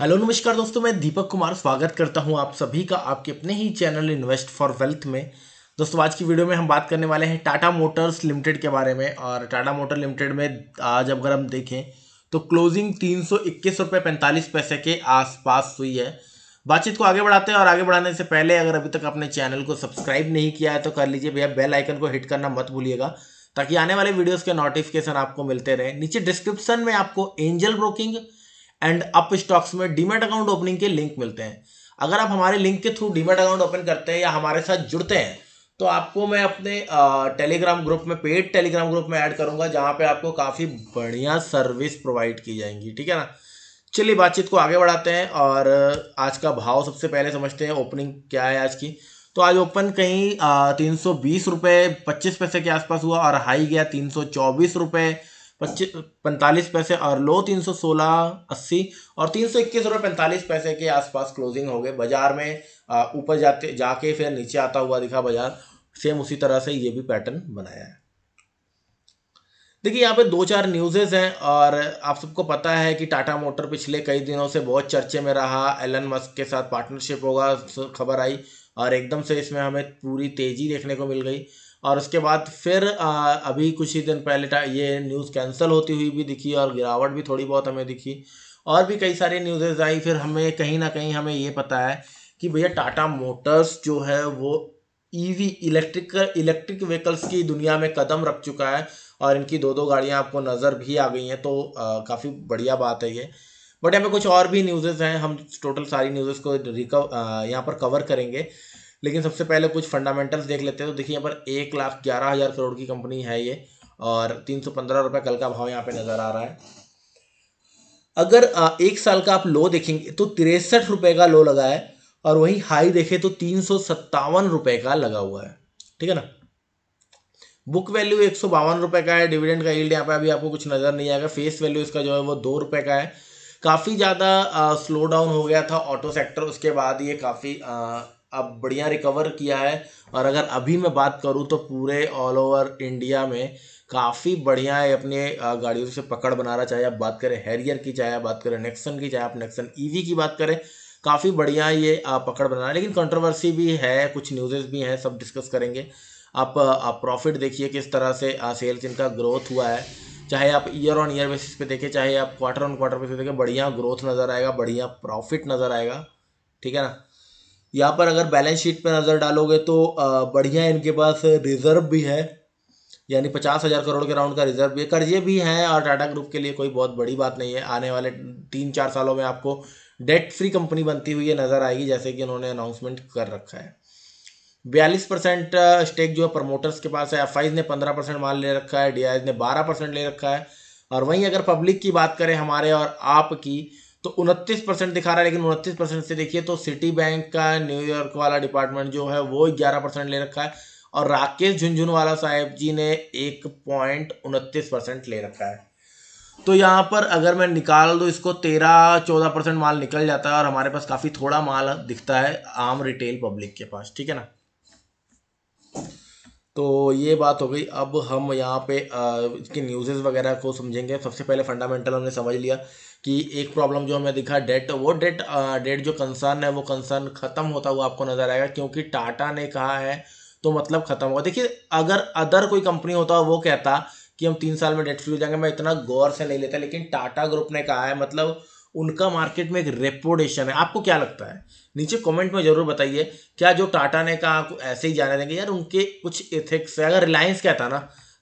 hello नमस्कार दोस्तों मैं दीपक कुमार स्वागत करता हूं आप सभी का आपके अपने ही चैनल इन्वेस्ट फॉर वेल्थ में दोस्तों आज की वीडियो में हम बात करने वाले हैं टाटा मोटर्स लिमिटेड के बारे में और टाटा मोटर लिमिटेड में आज अगर हम देखें तो क्लोजिंग तीन सौ पैसे के आसपास हुई है बातचीत को आगे बढ़ाते हैं और आगे बढ़ाने से पहले अगर अभी तक अपने चैनल को सब्सक्राइब नहीं किया है तो कर लीजिए भैया बेल आइकन को हिट करना मत भूलिएगा ताकि आने वाले वीडियोस के नोटिफिकेशन आपको मिलते रहे नीचे डिस्क्रिप्शन में आपको Angel Broking and Upstox में डीमेट अकाउंट ओपनिंग के लिंक मिलते हैं अगर आप हमारे लिंक के थ्रू डीमेट अकाउंट ओपन करते हैं या हमारे साथ जुड़ते हैं तो आपको मैं अपने टेलीग्राम ग्रुप में पेड टेलीग्राम ग्रुप में ऐड करूंगा जहां पे आपको काफ़ी बढ़िया सर्विस प्रोवाइड की जाएंगी ठीक है ना चलिए बातचीत को आगे बढ़ाते हैं और आज का भाव सबसे पहले समझते हैं ओपनिंग क्या है आज की तो आज ओपन कहीं तीन सौ बीस रुपये पच्चीस पैसे के आसपास हुआ और हाई गया तीन सौ चौबीस रुपये पच्चीस पैंतालीस पैसे लो तीन सौ सोलह अस्सी और तीन सौ इक्कीस रुपये पैंतालीस पैसे के आसपास क्लोजिंग हो गए बाजार में ऊपर जाते जाके फिर नीचे आता हुआ दिखा बाजार सेम उसी तरह से ये भी पैटर्न बनाया है देखिए यहाँ पे दो चार न्यूज़ेज़ हैं और आप सबको पता है कि टाटा मोटर पिछले कई दिनों से बहुत चर्चे में रहा एलन मस्क के साथ पार्टनरशिप होगा खबर आई और एकदम से इसमें हमें पूरी तेज़ी देखने को मिल गई और उसके बाद फिर आ, अभी कुछ ही दिन पहले ये न्यूज़ कैंसिल होती हुई भी दिखी और गिरावट भी थोड़ी बहुत हमें दिखी और भी कई सारी न्यूज़ेज आई फिर हमें कहीं ना कहीं हमें ये पता है कि भैया टाटा मोटर्स जो है वो ईवी इलेक्ट्रिक इलेक्ट्रिक व्हीकल्स की दुनिया में कदम रख चुका है और इनकी दो दो गाड़ियाँ आपको नज़र भी आ गई हैं तो काफ़ी बढ़िया बात है ये बट यहाँ पे कुछ और भी न्यूज़ हैं हम टोटल सारी न्यूज़ेज़ को रिकव यहाँ पर कवर करेंगे लेकिन सबसे पहले कुछ फंडामेंटल्स देख लेते हैं तो देखिए यहाँ पर एक लाख ग्यारह हज़ार करोड़ की कंपनी है ये और तीन सौ पंद्रह रुपये कल का भाव यहाँ पे नज़र आ रहा है अगर एक साल का आप लो देखेंगे तो तिरसठ रुपये का लो लगा है और वहीं हाई देखें तो तीन सौ सत्तावन रुपये का लगा हुआ है ठीक है ना बुक वैल्यू एक सौ बावन रुपये का है डिविडेंड का यील्ड यहाँ पर अभी आपको कुछ नज़र नहीं आएगा फेस वैल्यू इसका जो है वो दो रुपये का है काफ़ी ज़्यादा स्लो डाउन हो गया था ऑटो सेक्टर उसके बाद ये काफ़ी अब बढ़िया रिकवर किया है और अगर अभी मैं बात करूँ तो पूरे ऑल ओवर इंडिया में काफ़ी बढ़िया है अपने गाड़ियों से पकड़ बना रहा चाहे आप बात करें हैरियर की चाहे आप बात करें नेक्सन की चाहे आप नेक्सन ईवी e की बात करें काफ़ी बढ़िया ये पकड़ बना रहा है लेकिन कंट्रोवर्सी भी है कुछ न्यूज़ेस भी हैं सब डिस्कस करेंगे आप, आप प्रॉफिट देखिए किस तरह से सेल्स इनका ग्रोथ हुआ है चाहे आप ईयर ऑन ईयर बेसिस पे देखें चाहे आप क्वार्टर ऑन क्वार्टर बेसिस पे देखें बढ़िया ग्रोथ नज़र आएगा बढ़िया प्रॉफिट नज़र आएगा ठीक है ना यहाँ पर अगर बैलेंस शीट पर नज़र डालोगे तो बढ़िया इनके पास रिज़र्व भी है यानी पचास हज़ार करोड़ के राउंड का रिजर्व भी कर्जे भी हैं और टाटा ग्रुप के लिए कोई बहुत बड़ी बात नहीं है आने वाले तीन चार सालों में आपको डेट फ्री कंपनी बनती हुई नज़र आएगी जैसे कि उन्होंने अनाउंसमेंट कर रखा है बयालीस परसेंट स्टेक जो है प्रमोटर्स के पास है एफ ने पंद्रह परसेंट माल ले रखा है डी ने बारह परसेंट ले रखा है और वहीं अगर पब्लिक की बात करें हमारे और आपकी तो उनतीस परसेंट दिखा रहा है लेकिन उनतीस परसेंट से देखिए तो सिटी बैंक का न्यूयॉर्क वाला डिपार्टमेंट जो है वो ग्यारह परसेंट ले रखा है और राकेश झुंझुनवाला साहेब जी ने एक पॉइंट उनतीस परसेंट ले रखा है तो यहाँ पर अगर मैं निकाल दूँ इसको तेरह चौदह परसेंट माल निकल जाता है और हमारे पास काफ़ी थोड़ा माल दिखता है आम रिटेल पब्लिक के पास ठीक है ना तो ये बात हो गई अब हम यहाँ पे इसके न्यूजेस वगैरह को समझेंगे सबसे पहले फंडामेंटल हमने समझ लिया कि एक प्रॉब्लम जो हमें दिखा डेट वो डेट डेट जो कंसर्न है वो कंसर्न ख़त्म होता हुआ आपको नज़र आएगा क्योंकि टाटा ने कहा है तो मतलब ख़त्म होगा देखिए अगर अदर कोई कंपनी होता वो कहता कि हम तीन साल में डेट फ्री हो जाएंगे मैं इतना गौर से नहीं लेता लेकिन टाटा ग्रुप ने कहा है मतलब उनका मार्केट में एक रेपोडेशन है आपको क्या लगता है नीचे कमेंट में जरूर बताइए क्या जो टाटा ने कहा आपको ऐसे ही जाने देंगे यार उनके कुछ इथिक्स है अगर रिलायंस कहता ना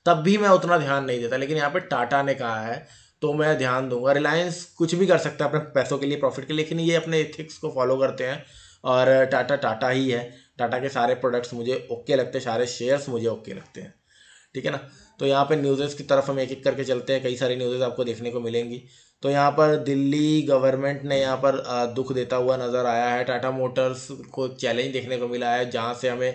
तब भी मैं उतना ध्यान नहीं देता लेकिन यहाँ पे टाटा ने कहा है तो मैं ध्यान दूंगा रिलायंस कुछ भी कर सकता है अपने पैसों के लिए प्रॉफिट के लिए लेकिन ये अपने एथिक्स को फॉलो करते हैं और टाटा टाटा ही है टाटा के सारे प्रोडक्ट्स मुझे ओके लगते हैं सारे शेयर्स मुझे ओके लगते हैं ठीक है ना तो यहाँ पर न्यूज़ेस की तरफ हम एक एक करके चलते हैं कई सारी न्यूज़ेस आपको देखने को मिलेंगी तो यहाँ पर दिल्ली गवर्नमेंट ने यहाँ पर दुख देता हुआ नज़र आया है टाटा मोटर्स को चैलेंज देखने को मिला है जहाँ से हमें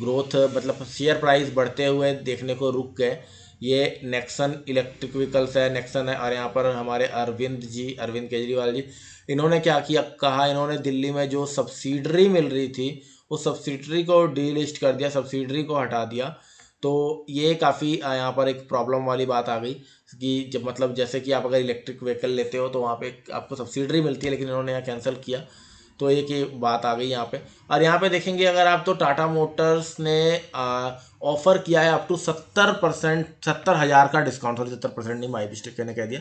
ग्रोथ मतलब शेयर प्राइस बढ़ते हुए देखने को रुक गए ये नेक्सन इलेक्ट्रिक व्हीकल्स है नेक्सन है और यहाँ पर हमारे अरविंद जी अरविंद केजरीवाल जी इन्होंने क्या किया कहा इन्होंने दिल्ली में जो सब्सिडरी मिल रही थी उस सब्सिडरी को डीलिस्ट कर दिया सब्सिडरी को हटा दिया तो ये काफ़ी यहाँ पर एक प्रॉब्लम वाली बात आ गई कि जब मतलब जैसे कि आप अगर इलेक्ट्रिक व्हीकल लेते हो तो वहाँ पे आपको सब्सिडरी मिलती है लेकिन इन्होंने यहाँ कैंसिल किया तो एक ही बात आ गई यहाँ पे और यहाँ पे देखेंगे अगर आप तो टाटा मोटर्स ने ऑफ़र किया है अप टू सत्तर परसेंट सत्तर हज़ार का डिस्काउंट सॉरी सत्तर परसेंट नहीं माई मिस्टेक ने कह दिया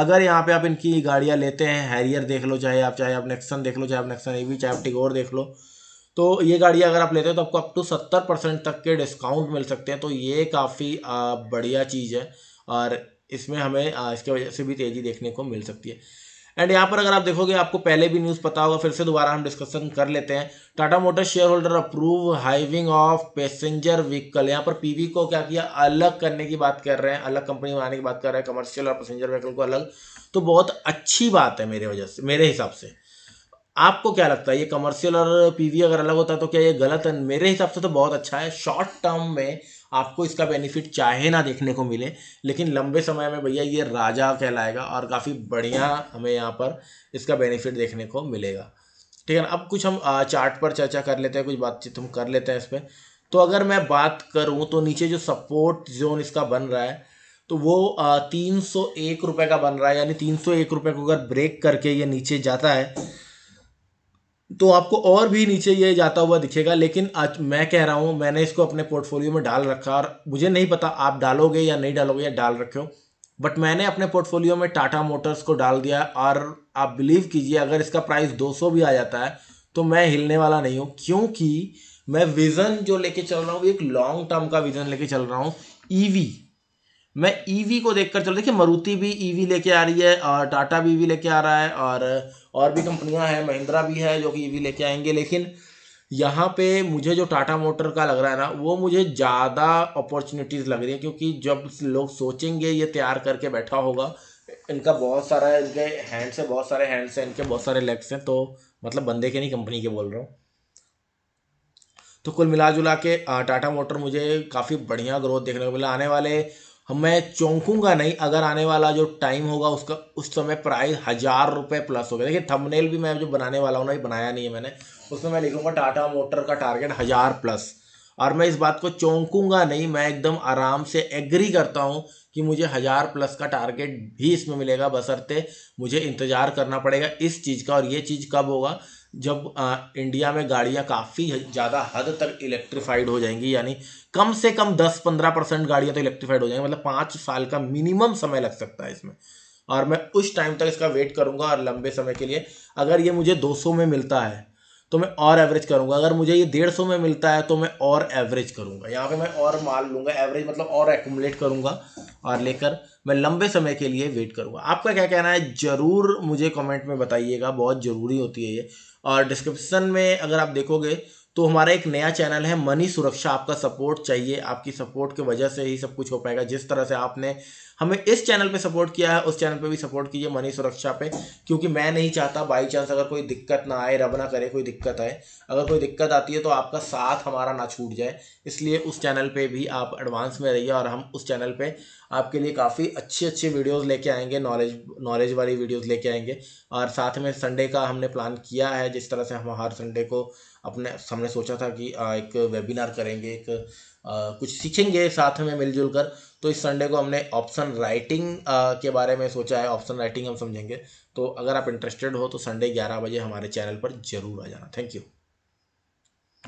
अगर यहाँ पे आप इनकी गाड़ियाँ लेते हैं हैरियर देख लो चाहे आप चाहे आप नेक्सन देख लो चाहे आप नेक्सन वी चाहे आप टिगोर देख लो तो ये गाड़ियाँ अगर आप लेते हो तो आपको अप टू सत्तर परसेंट तक के डिस्काउंट मिल सकते हैं तो ये काफ़ी बढ़िया चीज़ है और इसमें हमें इसके वजह से भी तेज़ी देखने को मिल सकती है एंड यहाँ पर अगर आप देखोगे आपको पहले भी न्यूज़ पता होगा फिर से दोबारा हम डिस्कशन कर लेते हैं Tata motor shareholder approve hiving off passenger vehicle यहाँ पर पीवी को क्या किया अलग करने की बात कर रहे हैं अलग कंपनी बनाने की बात कर रहे हैं कमर्शियल और पैसेंजर व्हीकल को अलग तो बहुत अच्छी बात है मेरे वजह से मेरे हिसाब से आपको क्या लगता है ये कमर्शियल और पीवी अगर अलग होता है तो क्या ये गलत है मेरे हिसाब से तो बहुत अच्छा है शॉर्ट टर्म में आपको इसका बेनिफिट चाहे ना देखने को मिले लेकिन लंबे समय में भैया ये राजा कहलाएगा और काफ़ी बढ़िया हमें यहाँ पर इसका बेनिफिट देखने को मिलेगा ठीक है ना अब कुछ हम चार्ट पर चर्चा कर लेते हैं कुछ बातचीत हम कर लेते हैं इस पर तो अगर मैं बात करूँ तो नीचे जो सपोर्ट जोन इसका बन रहा है तो वो तीन सौ एक रुपये का बन रहा है यानी तीन सौ एक रुपये को अगर ब्रेक करके ये नीचे जाता है तो आपको और भी नीचे ये जाता हुआ दिखेगा लेकिन आज मैं कह रहा हूँ मैंने इसको अपने पोर्टफोलियो में डाल रखा और मुझे नहीं पता आप डालोगे या नहीं डालोगे या डाल रखे हो बट मैंने अपने पोर्टफोलियो में टाटा मोटर्स को डाल दिया और आप बिलीव कीजिए अगर इसका प्राइस 200 भी आ जाता है तो मैं हिलने वाला नहीं हूँ क्योंकि मैं विज़न जो लेके चल रहा हूँ एक लॉन्ग टर्म का विज़न लेके चल रहा हूँ ई e मैं ईवी e को देखकर चलो देखिए मारुति भी ईवी e लेके आ रही है और टाटा भी ईवी लेके आ रहा है और और भी कंपनियां हैं महिंद्रा भी है जो कि ईवी e लेके आएंगे लेकिन यहाँ पे मुझे जो टाटा मोटर का लग रहा है ना वो मुझे ज़्यादा अपॉर्चुनिटीज़ लग रही है क्योंकि जब लोग सोचेंगे ये तैयार करके बैठा होगा इनका बहुत सारा इनके हैंड्स है बहुत सारे हैंड्स हैं इनके बहुत सारे लेग्स हैं तो मतलब बंदे के नहीं कंपनी के बोल रहा हूँ तो कुल मिला जुला के टाटा मोटर मुझे काफ़ी बढ़िया ग्रोथ देखने को मिला आने वाले मैं चौंकूंगा नहीं अगर आने वाला जो टाइम होगा उसका उस समय प्राइस हज़ार रुपये प्लस होगा देखिए थंबनेल भी मैं जो बनाने वाला हूँ ना ये बनाया नहीं है मैंने उसमें मैं लिखूंगा टाटा मोटर का टारगेट हज़ार प्लस और मैं इस बात को चौंकूंगा नहीं मैं एकदम आराम से एग्री करता हूँ कि मुझे हज़ार प्लस का टारगेट भी इसमें मिलेगा बसरते मुझे इंतज़ार करना पड़ेगा इस चीज़ का और ये चीज़ कब होगा जब आ, इंडिया में गाड़ियां काफ़ी ज़्यादा हद तक इलेक्ट्रिफाइड हो जाएंगी यानी कम से कम दस पंद्रह परसेंट गाड़ियाँ तो इलेक्ट्रिफाइड हो जाएंगी मतलब पाँच साल का मिनिमम समय लग सकता है इसमें और मैं उस टाइम तक इसका वेट करूंगा और लंबे समय के लिए अगर ये मुझे दो में मिलता है तो मैं और एवरेज करूंगा अगर मुझे ये डेढ़ सौ में मिलता है तो मैं और एवरेज करूंगा यहाँ पे मैं और माल लूंगा एवरेज मतलब और एकुमलेट करूंगा और लेकर मैं लंबे समय के लिए वेट करूंगा आपका क्या कहना है ज़रूर मुझे कमेंट में बताइएगा बहुत ज़रूरी होती है ये और डिस्क्रिप्सन में अगर आप देखोगे तो हमारा एक नया चैनल है मनी सुरक्षा आपका सपोर्ट चाहिए आपकी सपोर्ट की वजह से ही सब कुछ हो पाएगा जिस तरह से आपने हमें इस चैनल पे सपोर्ट किया है उस चैनल पे भी सपोर्ट कीजिए मनी सुरक्षा पे क्योंकि मैं नहीं चाहता बाई चांस अगर कोई दिक्कत ना आए रब ना करे कोई दिक्कत आए अगर कोई दिक्कत आती है तो आपका साथ हमारा ना छूट जाए इसलिए उस चैनल पे भी आप एडवांस में रहिए और हम उस चैनल पे आपके लिए काफ़ी अच्छी अच्छी वीडियोज़ लेके आएंगे नॉलेज नॉलेज वाली वीडियोज़ लेके आएंगे और साथ में संडे का हमने प्लान किया है जिस तरह से हम हर संडे को अपने हमने सोचा था कि एक वेबिनार करेंगे एक कुछ सीखेंगे साथ में मिलजुल कर तो इस संडे को हमने ऑप्शन राइटिंग के बारे में सोचा है ऑप्शन राइटिंग हम समझेंगे तो अगर आप इंटरेस्टेड हो तो संडे ग्यारह बजे हमारे चैनल पर जरूर आ जाना थैंक यू